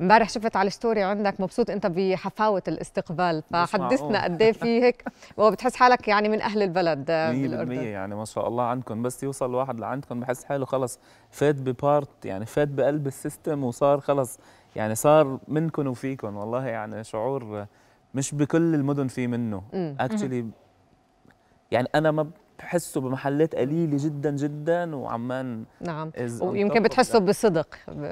امبارح شفت على الستوري عندك مبسوط انت بحفاوه الاستقبال فحدثنا قد ايه في هيك وبتحس حالك يعني من اهل البلد 100% آه، يعني ما شاء الله عندكم بس يوصل الواحد لعندكم بحس حاله خلص فات ببارت يعني فات بقلب السيستم وصار خلص يعني صار منكم وفيكم والله يعني شعور مش بكل المدن في منه اكشلي يعني انا ما بحسه بمحلات قليله جدا جدا وعمان نعم ويمكن بتحسه بصدق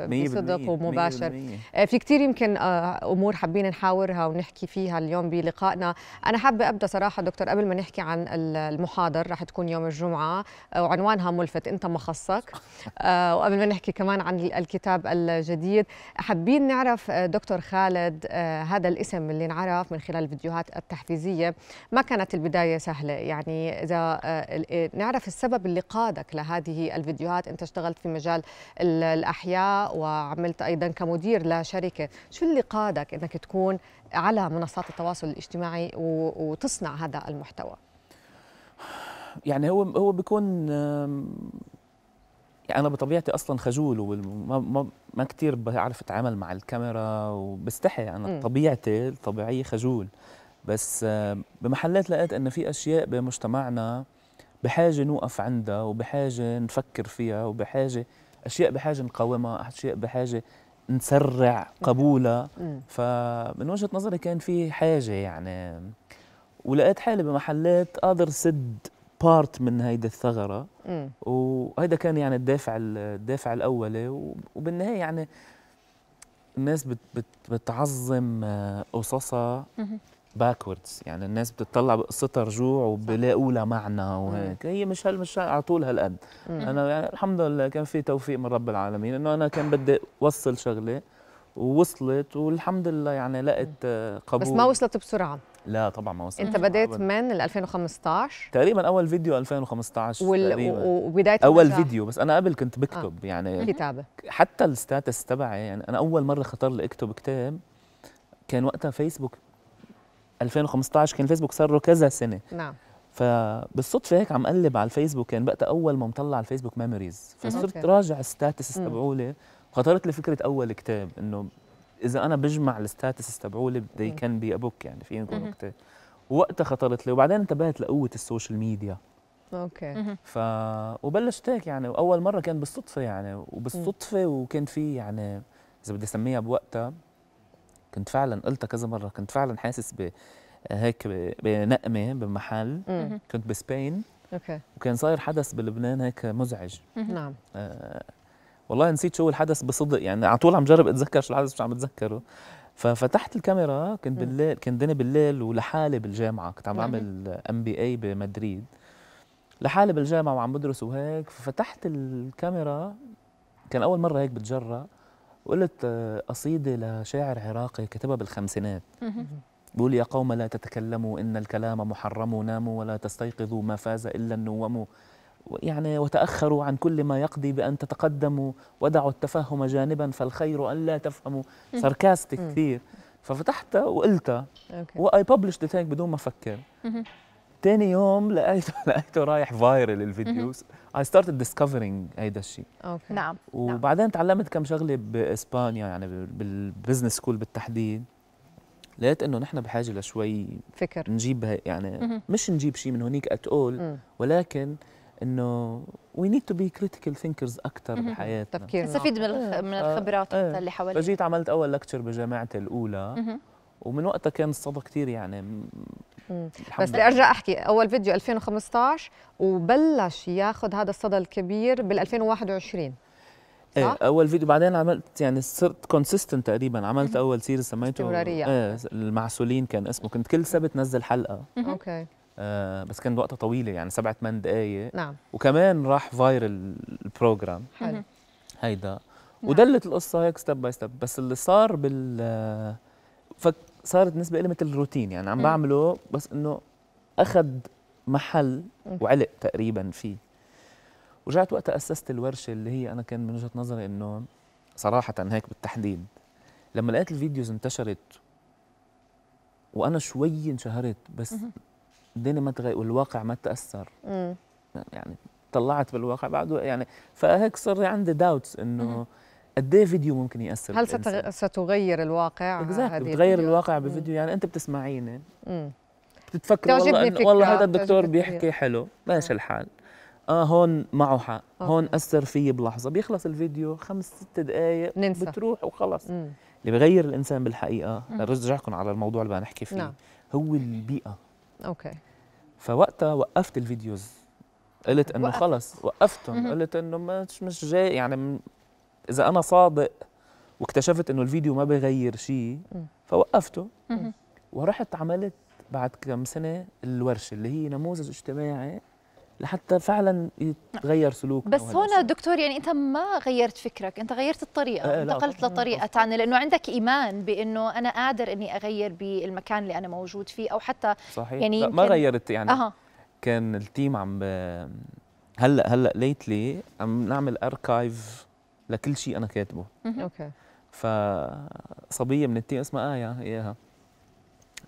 بصدق ومباشر آه، في كثير يمكن آه، امور حابين نحاورها ونحكي فيها اليوم بلقائنا انا حابه ابدا صراحه دكتور قبل ما نحكي عن المحاضر رح تكون يوم الجمعه آه، وعنوانها ملفت انت مخصك وقبل ما نحكي كمان عن الكتاب الجديد حابين نعرف دكتور خالد هذا الاسم اللي انعرف من خلال الفيديوهات التحفيزيه ما كانت البدايه سهله يعني اذا نعرف السبب اللي قادك لهذه الفيديوهات أنت اشتغلت في مجال الأحياء وعملت أيضا كمدير لشركة شو اللي قادك أنك تكون على منصات التواصل الاجتماعي وتصنع هذا المحتوى يعني هو هو بيكون يعني انا بطبيعتي اصلا خجول وما ما, ما كثير بعرف اتعامل مع الكاميرا وبستحي انا م. طبيعتي الطبيعيه خجول بس بمحلات لقيت انه في اشياء بمجتمعنا بحاجه نوقف عندها وبحاجه نفكر فيها وبحاجه اشياء بحاجه نقاومها اشياء بحاجه نسرع نعم. قبولها فمن وجهه نظري كان في حاجه يعني ولقيت حالي بمحلات قادر سد بارت من هيدا الثغره وهيدا كان يعني الدافع الدافع الاولي وبالنهايه يعني الناس بت بت بتعظم آه، قصصها باكوردز يعني الناس بتطلع بقصتها رجوع وبلاقوا لها معنى وهيك هي مش هل مش على طول هالقد انا يعني الحمد لله كان في توفيق من رب العالمين انه انا كان بدي اوصل شغله ووصلت والحمد لله يعني لقت قبول بس ما وصلت بسرعه لا طبعا ما وصلت انت بديت من 2015 تقريبا اول فيديو 2015 وال... تقريبا وبدايه اول فيديو بس انا قبل كنت آه. بكتب آه. يعني كتابه حتى الستاتس تبعي يعني انا اول مره خطر لي اكتب كتاب كان وقتها فيسبوك 2015 كان فيسبوك صار له كذا سنه نعم فبالصدفه هيك عم قلب على الفيسبوك كان يعني بقتها اول ما مطلع على الفيسبوك ميموريز فصرت راجع الستاتس تبعولي خطرت لي فكره اول كتاب انه اذا انا بجمع الستاتس تبعولي they كان بي ابوك يعني في يكون كتاب وقتها خطرت لي وبعدين انتبهت لقوه السوشيال ميديا اوكي ف وبلشت هيك يعني واول مره كان بالصدفه يعني وبالصدفه وكان في يعني اذا بدي اسميها بوقتها كنت فعلا قلتها كذا مره كنت فعلا حاسس ب هيك بنقمه بمحل مم. كنت بسبين اوكي وكان صاير حدث بلبنان هيك مزعج نعم آه والله نسيت شو الحدث بصدق يعني على طول عم جرب اتذكر شو الحدث مش عم بتذكره ففتحت الكاميرا كنت بالليل كنت دني بالليل ولحالي بالجامعه كنت عم بعمل ام بي اي بمدريد لحالي بالجامعه وعم بدرس وهيك ففتحت الكاميرا كان اول مره هيك بتجرأ وقلت قصيدة آه، لشاعر عراقي كتبها بالخمسينات بقول يا قوم لا تتكلموا إن الكلام محرم ناموا ولا تستيقظوا ما فاز إلا النوم يعني وتأخروا عن كل ما يقضي بأن تتقدموا ودعوا التفهم جانبا فالخير أن لا تفهموا ساركاستك كثير ففتحتها وقلتها وأي ببلش بدون ما أفكر تاني يوم لقيته لقيته رايح فايرل الفيديو I started discovering هيدا الشيء اوكي نعم،, نعم وبعدين تعلمت كم شغله باسبانيا يعني بالبزنس سكول بالتحديد لقيت انه نحن بحاجه لشوي فكر نجيب يعني مش نجيب شيء من هونيك ات اول ولكن انه وي نيد تو بي كريتيكال ثينكرز اكثر بحياتنا تفكير نستفيد من آه، من آه، الخبرات آه. اللي حوالينا فجيت عملت اول لكتشر بجامعتي الاولى ومن وقتها كان الصدى كثير يعني بس بدي ارجع احكي اول فيديو 2015 وبلش ياخذ هذا الصدى الكبير بال 2021 ايه اول فيديو بعدين عملت يعني صرت كونسيستنت تقريبا عملت اول سيريز سميته استمراريه ايه المعسولين كان اسمه كنت كل سبت نزل حلقه اوكي آه بس كان وقتها طويله يعني سبع ثمان دقائق نعم وكمان راح فايرل البروجرام حلو هيدا نعم. ودلت القصه هيك ستيب باي ستيب بس اللي صار بال آه، فك صارت بالنسبه لي مثل الروتين يعني عم بعمله بس انه اخذ محل وعلق تقريبا فيه ورجعت وقتها اسست الورشه اللي هي انا كان من وجهه نظري انه صراحه هيك بالتحديد لما لقيت الفيديوز انتشرت وانا شوي انشهرت بس الدنيا ما تغير والواقع ما تاثر يعني طلعت بالواقع بعده يعني فهيك صار عندي داوتس انه قد ايه فيديو ممكن ياثر هل ستغ... ستغير الواقع exactly. بتغير الواقع بفيديو يعني انت بتسمعيني بتفكر والله إن والله هذا الدكتور بيحكي فكرة. حلو ماشي الحال اه هون معه حق أوكي. هون اثر فيي بلحظه بيخلص الفيديو خمس ست دقائق ننسى. بتروح وخلص مم. اللي بغير الانسان بالحقيقه رجعكم على الموضوع اللي بدنا نحكي فيه نعم. هو البيئه اوكي فوقتها وقفت الفيديوز قلت انه خلص وقفتهم قلت انه مش مش جاي يعني اذا انا صادق واكتشفت انه الفيديو ما بغير شيء فوقفته ورحت عملت بعد كم سنه الورشه اللي هي نموذج اجتماعي لحتى فعلا يتغير سلوكه بس هون دكتور يعني انت ما غيرت فكرك انت غيرت الطريقه آه، انتقلت لطريقه ثانيه لانه عندك ايمان بانه انا قادر اني اغير بالمكان اللي انا موجود فيه او حتى صحيح يعني لا ما غيرت يعني أه. كان التيم عم هلا هلا ليتلي عم نعمل اركايف لكل شيء انا كاتبه اوكي فصبيه من التيم اسمها ايا اياها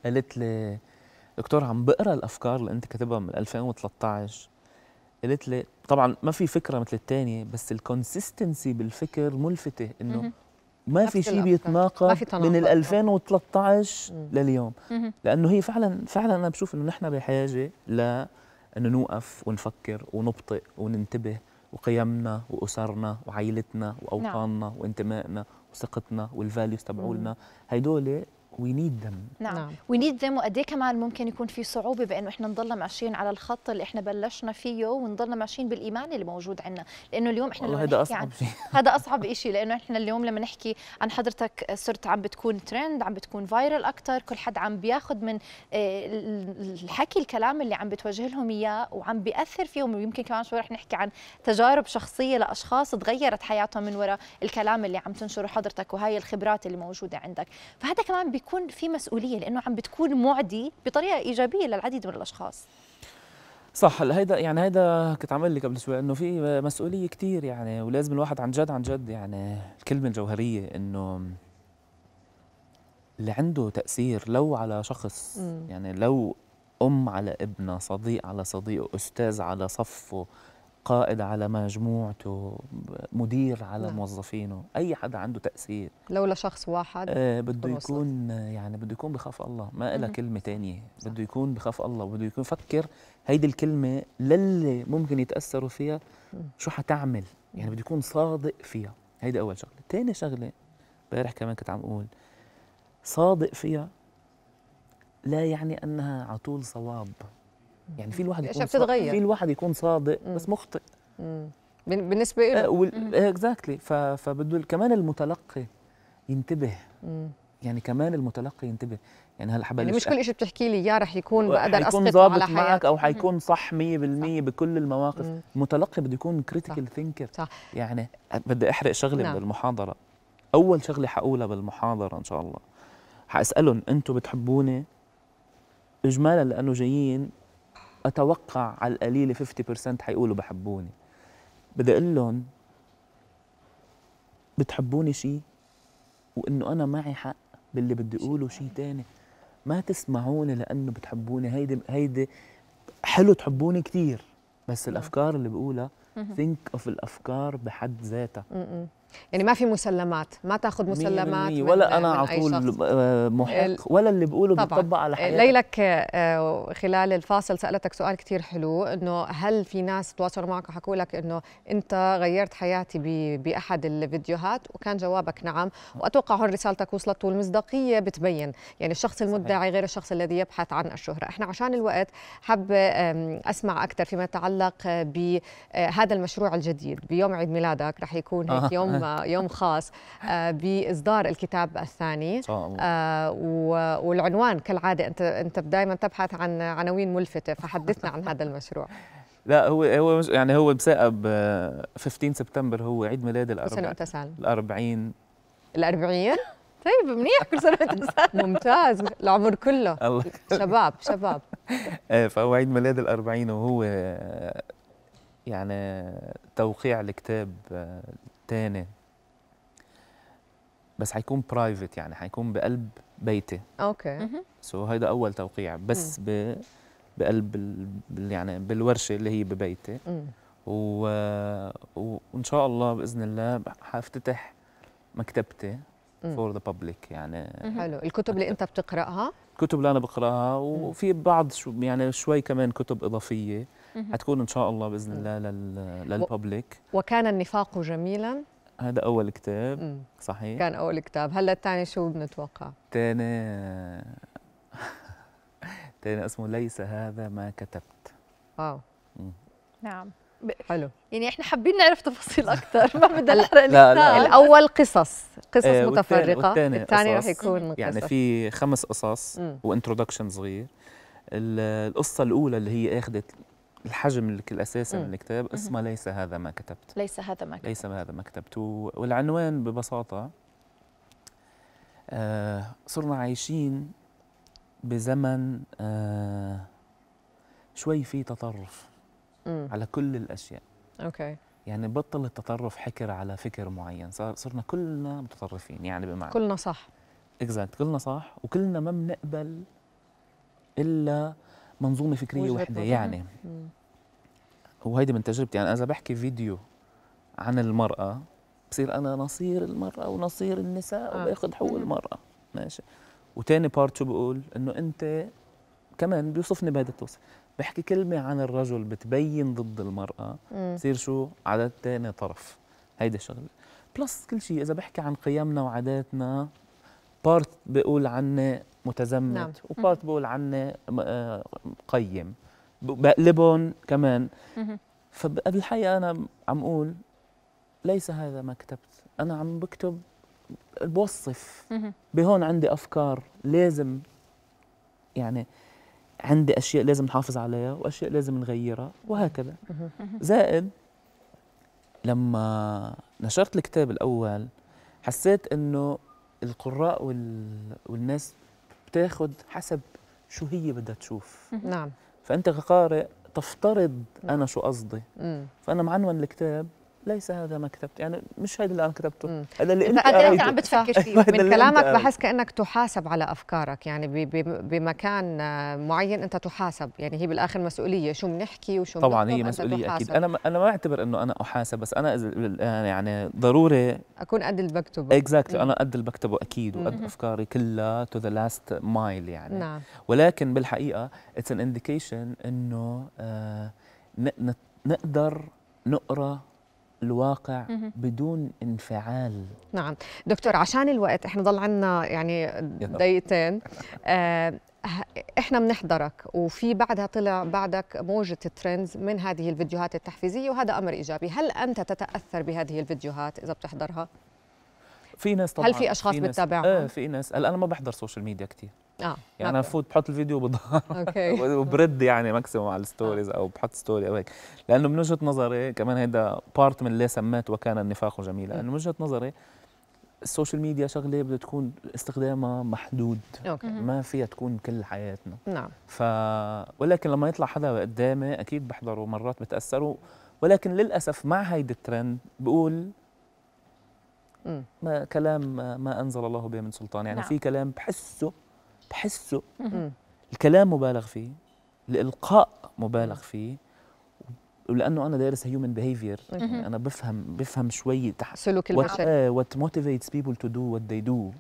قالت لي دكتور عم بقرا الافكار اللي انت كاتبها من 2013 قالت لي طبعا ما في فكره مثل الثانيه بس الكونسستنسي بالفكر ملفته انه ما في شيء بيتناقض من ال 2013 مم. لليوم مم. لانه هي فعلا فعلا انا بشوف انه نحن بحاجه ل انه نوقف ونفكر ونبطئ وننتبه وقيمنا واسرنا وعائلتنا واوطاننا نعم. وانتمائنا وثقتنا والفاليوز تبعولنا هدول وي نيد ذم نعم وي نيد ذم وقد إيه كمان ممكن يكون في صعوبه بانه احنا نضلنا ماشيين على الخط اللي احنا بلشنا فيه ونضلنا ماشيين بالايمان اللي موجود عندنا لانه اليوم احنا هذا اصعب شيء هذا اصعب شيء لانه احنا اليوم لما نحكي عن حضرتك صرت عم بتكون ترند عم بتكون فايرل اكثر كل حد عم بياخذ من آه، الحكي الكلام اللي عم بتوجه لهم اياه وعم بياثر فيهم ويمكن كمان شوي رح نحكي عن تجارب شخصيه لاشخاص تغيرت حياتهم من وراء الكلام اللي عم تنشره حضرتك وهي الخبرات اللي موجوده عندك فهذا كمان بيكون في مسؤوليه لانه عم بتكون معدي بطريقه ايجابيه للعديد من الاشخاص صح هيدا يعني هيدا كنت عم لك قبل شوي انه في مسؤوليه كثير يعني ولازم الواحد عن جد عن جد يعني الكلمه الجوهريه انه اللي عنده تاثير لو على شخص يعني لو ام على ابنها صديق على صديقه استاذ على صفه قائد على مجموعته مدير على نعم. موظفينه اي حدا عنده تاثير لولا شخص واحد آه بده يكون يعني بده يكون بخاف الله ما لها كلمه ثانيه بده يكون بخاف الله وبده يكون فكر هيدي الكلمه للي ممكن يتاثروا فيها شو حتعمل يعني بده يكون صادق فيها هيدي اول شغله ثاني شغله امبارح كمان كنت عم اقول صادق فيها لا يعني انها على طول صواب يعني في الواحد يكون بتتغير في الواحد يكون صادق مم. بس مخطئ مم. بالنسبه آه، له اكزاكتلي فبده كمان المتلقي ينتبه مم. يعني كمان المتلقي ينتبه يعني هلا حبلش يعني مش كل شيء بتحكي لي اياه رح يكون آه، بقدر اسقطه على ضابط معك او حيكون صح 100% بكل المواقف المتلقي بده يكون كريتيكال ثينكر يعني بدي احرق شغله نعم. بالمحاضره اول شغله حقولها بالمحاضره ان شاء الله حاسالهم انتم بتحبوني اجمالا لانه جايين بتوقع على القليله 50% حيقولوا بحبوني بدي اقول لهم بتحبوني شيء وانه انا معي حق باللي بدي اقوله شيء تاني ما تسمعوني لانه بتحبوني هيدي هيدي حلو تحبوني كثير بس الافكار اللي بقولها ثينك اوف الافكار بحد ذاتها يعني ما في مسلمات ما تاخذ مسلمات من ولا من انا على طول آه، محق ولا اللي بقوله بيطبق على يعني حياتي ليلك آه، خلال الفاصل سالتك سؤال كثير حلو انه هل في ناس تواصلوا معك وحكوا لك انه انت غيرت حياتي باحد الفيديوهات وكان جوابك نعم واتوقع هون رسالتك وصلت والمصداقيه بتبين يعني الشخص المدعي غير الشخص الذي يبحث عن الشهره احنا عشان الوقت حابه اسمع اكثر فيما يتعلق بهذا آه، المشروع الجديد بيوم عيد ميلادك رح يكون هيك يوم يوم يوم خاص آه، باصدار الكتاب الثاني آه، والعنوان كالعاده انت انت دائما تبحث عن عناوين ملفته فحدثنا عن هذا المشروع لا هو هو يعني هو مساقب 15 سبتمبر هو عيد ميلاد الأربعين الأربعين 40 طيب منيح كل سنة وأنت ممتاز العمر كله الله شباب شباب ايه فهو عيد ميلاد الأربعين وهو يعني توقيع الكتاب آه، الثاني بس حيكون برايفت يعني حيكون بقلب بيتي اوكي سو هيدا اول توقيع بس ب بقلب ال... يعني بالورشه اللي هي ببيتي و... وان شاء الله باذن الله حافتتح مكتبتي فور ذا بابليك يعني حلو الكتب اللي انت بتقراها الكتب اللي انا بقراها وفي بعض شو يعني شوي كمان كتب اضافيه حتكون ان شاء الله باذن الله للببليك وكان النفاق جميلا هذا اول كتاب صحيح كان اول كتاب هلا الثاني شو بنتوقع الثاني الثاني اسمه ليس هذا ما كتبت واو نعم حلو يعني احنا حابين نعرف تفاصيل اكثر ما بدنا نحرق لا لا الاول قصص قصص آه متفرقه الثاني رح يكون قصص يعني في خمس قصص وانترودكشن صغير القصه الاولى اللي هي اخذت الحجم الأساسي من الكتاب اسمه ليس هذا ما كتبت ليس هذا ما كتبت ليس هذا ما كتبت والعنوان ببساطة آه، صرنا عايشين بزمن آه، شوي فيه تطرف على كل الأشياء أوكي يعني بطل التطرف حكر على فكر معين صار صرنا كلنا متطرفين يعني بمعنى كلنا صح اكزاكت كلنا صح وكلنا ما بنقبل الا منظومه فكريه واحده يعني وهيدي من تجربتي يعني انا اذا بحكي فيديو عن المراه بصير انا نصير المراه ونصير النساء آه. وباخذ حقوق المراه ماشي وتاني بارت شو بقول انه انت كمان بيوصفني بهذا التوصيف بحكي كلمة عن الرجل بتبين ضد المرأة بصير شو على تاني طرف هيدا الشغلة بلس كل شيء إذا بحكي عن قيمنا وعاداتنا بارت بقول عني متزمت نعم. وبارت بقول عني آه، قيم بقلبهم كمان فبالحقيقة أنا عم أقول ليس هذا ما كتبت أنا عم بكتب بوصف بهون عندي أفكار لازم يعني عندي أشياء لازم نحافظ عليها وأشياء لازم نغيرها وهكذا زائد لما نشرت الكتاب الأول حسيت إنه القراء والناس بتاخد حسب شو هي بدها تشوف نعم فانت كقارئ تفترض انا شو قصدي فانا معنون الكتاب ليس هذا ما كتبت يعني مش هذا اللي انا كتبته هذا اللي انت, إيه عم بتفكر فيه من كلامك بحس كانك تحاسب على افكارك يعني بمكان معين انت تحاسب يعني هي بالاخر مسؤوليه شو بنحكي وشو طبعا هي مسؤوليه اكيد انا ما انا ما اعتبر انه انا احاسب بس انا آه، يعني ضروري اكون قد اللي بكتبه اكزاكتلي exactly. انا قد اللي بكتبه اكيد وقد افكاري كلها تو ذا لاست مايل يعني نعم. ولكن بالحقيقه اتس ان انديكيشن انه آه، نقدر نقرا الواقع بدون انفعال نعم دكتور عشان الوقت احنا ضل عنا يعني دقيقتين آه، احنا بنحضرك وفي بعدها طلع بعدك موجة الترندز من هذه الفيديوهات التحفيزية وهذا أمر إيجابي هل أنت تتأثر بهذه الفيديوهات إذا بتحضرها؟ في ناس طبعا هل في أشخاص بتتابعهم؟ آه في ناس هلا أنا ما بحضر سوشيال ميديا كثير اه يعني انا فوت بحط الفيديو بظهر اوكي وبرد يعني ماكسيموم على الستوريز او بحط ستوري او هيك لانه من وجهه نظري كمان هيدا بارت من اللي سميت وكان النفاق جميلا لانه من وجهه نظري السوشيال ميديا شغله بدها تكون استخدامها محدود أوكي. ما فيها تكون كل حياتنا نعم ف ولكن لما يطلع حدا قدامي اكيد بحضره مرات بتاثر ولكن للاسف مع هيدي الترند بقول ما كلام ما انزل الله به من سلطان يعني نعم. في كلام بحسه بحسه الكلام مبالغ فيه الالقاء مبالغ فيه ولانه انا دارس هيومن يعني بيهيفير انا بفهم بفهم شوي تحت سلوك البشر وات موتيفيتس بيبل تو دو وات ذي دو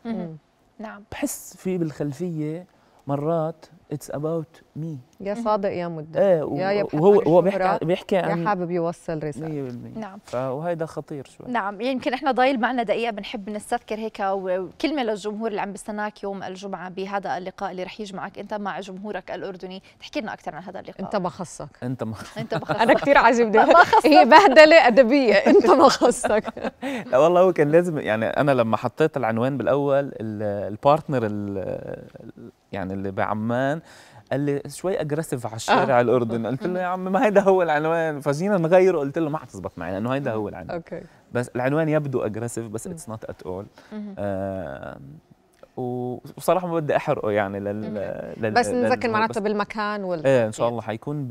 نعم بحس في بالخلفيه مرات اتس اباوت مي يا صادق يا مدة ايه يا وهو هو بيحكي بيحكي عن يا حابب يوصل رسالة 100% نعم فهيدا خطير شوي نعم يمكن احنا ضايل معنا دقيقة بنحب نستذكر هيك كلمة للجمهور اللي عم بيستناك يوم الجمعة بهذا اللقاء اللي رح يجمعك انت مع جمهورك الاردني تحكي لنا اكثر عن هذا اللقاء انت ما خصك انت ما انت ما خصك انا كثير عاجبني هي بهدلة أدبية انت ما خصك لا والله هو كان لازم يعني انا لما حطيت العنوان بالاول البارتنر يعني اللي بعمان قال لي شوي اجريسيف على الشارع آه. الاردن قلت له يا عم ما هيدا هو العنوان فجينا نغيره قلت له ما حتزبط معي لانه هيدا هو العنوان اوكي بس العنوان يبدو اجريسيف بس اتس نوت ات اول وصراحه ما بدي احرقه يعني لل, لل... بس نذكر معناته بالمكان وال ايه ان شاء الله حيكون ب...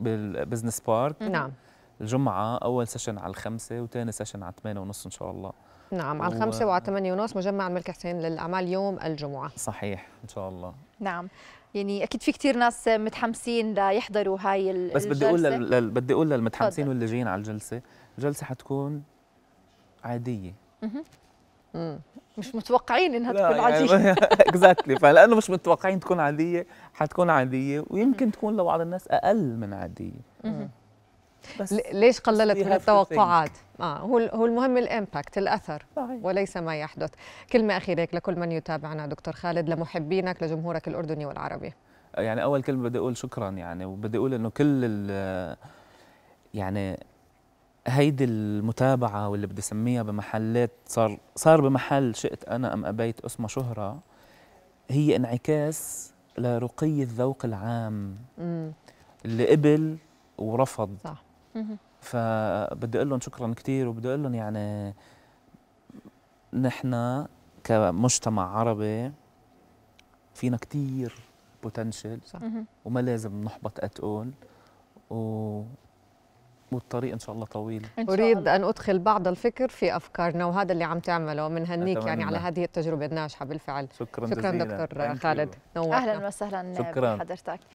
بالبزنس بارك نعم الجمعه اول سيشن على الخمسه وثاني سيشن على الثمانية ونص ان شاء الله نعم على الخمسة و... وعلى الثمانية ونص مجمع الملك حسين للأعمال يوم الجمعة صحيح إن شاء الله نعم يعني اكيد في كثير ناس متحمسين ليحضروا هاي الجلسه بس بدي اقول لل... بدي اقول للمتحمسين واللي جايين على الجلسه الجلسه حتكون عاديه مش متوقعين انها تكون يعني عاديه اكزاكتلي فلانه مش متوقعين تكون عاديه حتكون عاديه ويمكن تكون لبعض الناس اقل من عاديه بس ليش قللت من التوقعات اه هو هو المهم الامباكت الاثر صحيح. وليس ما يحدث كلمه اخيره لكل من يتابعنا دكتور خالد لمحبينك لجمهورك الاردني والعربي آه، يعني اول كلمه بدي اقول شكرا يعني وبدي اقول انه كل ال يعني هيدي المتابعه واللي بدي اسميها بمحلات صار صار بمحل شئت انا ام ابيت اسمه شهره هي انعكاس لرقي الذوق العام مم. اللي قبل ورفض صح. فبدي اقول لهم شكرا كثير وبدي اقول لهم يعني نحن كمجتمع عربي فينا كثير بوتنشل صح. وما لازم نحبط اتقول و والطريق ان شاء الله طويل إن شاء اريد الله. ان ادخل بعض الفكر في افكارنا وهذا اللي عم تعمله هنيك يعني على هذه التجربه الناجحه بالفعل شكرا, شكرا جزيلا. دكتور خالد نورتنا اهلا وسهلا بحضرتك